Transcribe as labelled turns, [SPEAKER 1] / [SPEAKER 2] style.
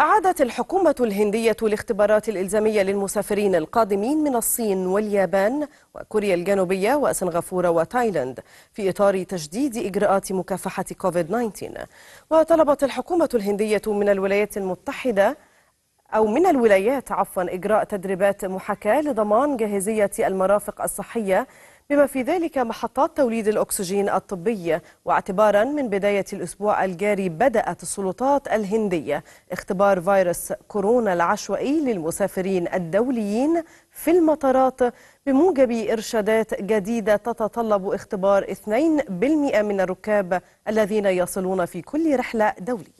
[SPEAKER 1] أعادت الحكومة الهندية الاختبارات الإلزامية للمسافرين القادمين من الصين واليابان وكوريا الجنوبية وسنغافورة وتايلاند في إطار تجديد إجراءات مكافحة كوفيد-19 وطلبت الحكومة الهندية من الولايات المتحدة أو من الولايات عفوا إجراء تدريبات محاكاة لضمان جاهزية المرافق الصحية بما في ذلك محطات توليد الأكسجين الطبي واعتبارا من بداية الأسبوع الجاري بدأت السلطات الهندية اختبار فيروس كورونا العشوائي للمسافرين الدوليين في المطارات بموجب إرشادات جديدة تتطلب اختبار 2% من الركاب الذين يصلون في كل رحلة دولية